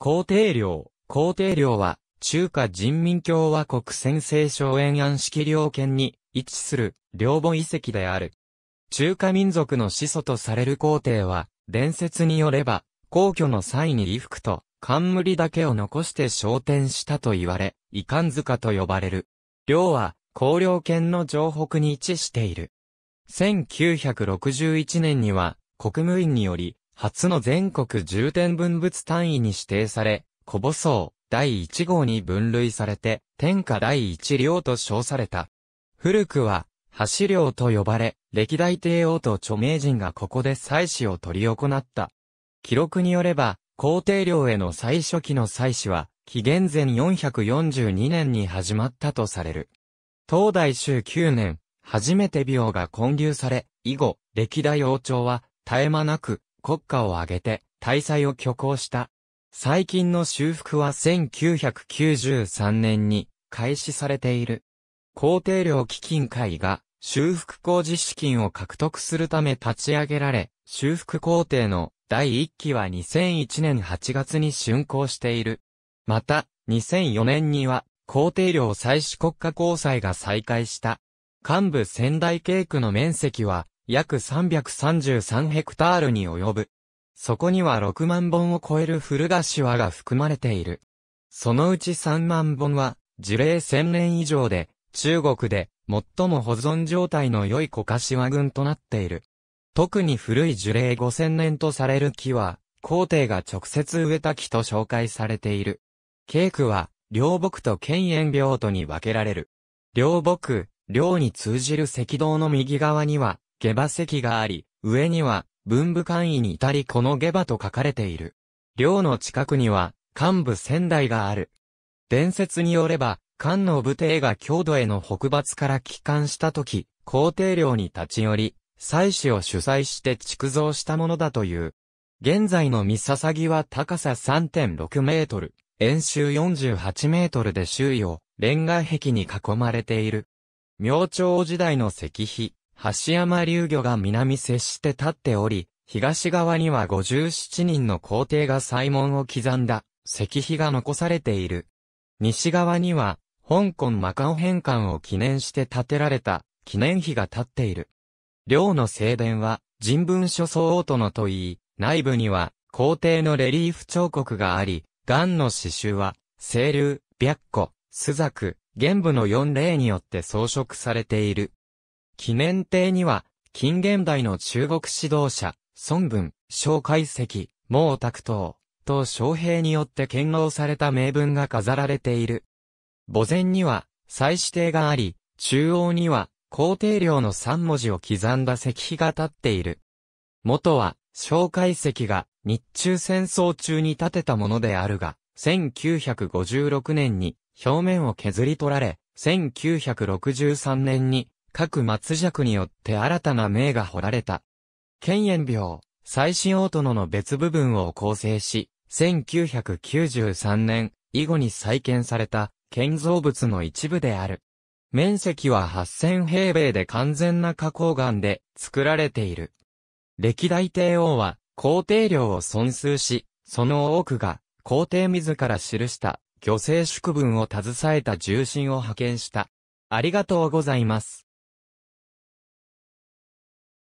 皇帝領。皇帝領は、中華人民共和国先制省園安式領県に位置する領母遺跡である。中華民族の始祖とされる皇帝は、伝説によれば、皇居の際に衣服と冠だけを残して昇天したと言われ、遺憾塚と呼ばれる。領は、皇陵県の城北に位置している。1961年には、国務院により、初の全国重点文物単位に指定され、古母層第1号に分類されて、天下第一領と称された。古くは、橋領と呼ばれ、歴代帝王と著名人がここで祭祀を取り行った。記録によれば、皇帝領への最初期の祭祀は、紀元前442年に始まったとされる。東大州9年、初めて王が建立され、以後、歴代王朝は、絶え間なく、国家を挙げて大祭を挙行した。最近の修復は1993年に開始されている。皇帝領基金会が修復工事資金を獲得するため立ち上げられ、修復工程の第1期は2001年8月に竣工している。また、2004年には皇帝領祭祀国家交際が再開した。幹部仙台京区の面積は約333ヘクタールに及ぶ。そこには6万本を超える古和が含まれている。そのうち3万本は、樹齢1000年以上で、中国で最も保存状態の良い小柏群となっている。特に古い樹齢5000年とされる木は、皇帝が直接植えた木と紹介されている。ケークは、両木と県園病とに分けられる。両木、両に通じる赤道の右側には、下馬石があり、上には、文武官位に至りこの下馬と書かれている。寮の近くには、幹部仙台がある。伝説によれば、官の武帝が郷土への北伐から帰還した時、皇帝寮に立ち寄り、祭祀を主催して築造したものだという。現在の三笹木は高さ3.6メートル、円周48メートルで周囲をレンガ壁に囲まれている。明朝時代の石碑、橋山流魚が南接して立っており、東側には57人の皇帝が祭門を刻んだ石碑が残されている。西側には、香港マカオ返還を記念して建てられた記念碑が建っている。寮の正殿は人文書相応とのといい、内部には皇帝のレリーフ彫刻があり、岩の刺繍は、清流、白虎、朱雀、玄武の四霊によって装飾されている。記念亭には、近現代の中国指導者、孫文、蒋介石、毛沢東、と将兵によって剣豪された名文が飾られている。墓前には、祭祀亭があり、中央には、皇帝陵の3文字を刻んだ石碑が立っている。元は、蒋介石が日中戦争中に建てたものであるが、1956年に表面を削り取られ、1963年に各松尺によって新たな名が彫られた。剣炎病、最新大殿の別部分を構成し、1993年以後に再建された建造物の一部である。面積は8000平米で完全な花崗岩で作られている。歴代帝王は皇帝領を損数し、その多くが皇帝自ら記した漁政宿分を携えた重臣を派遣した。ありがとうございます。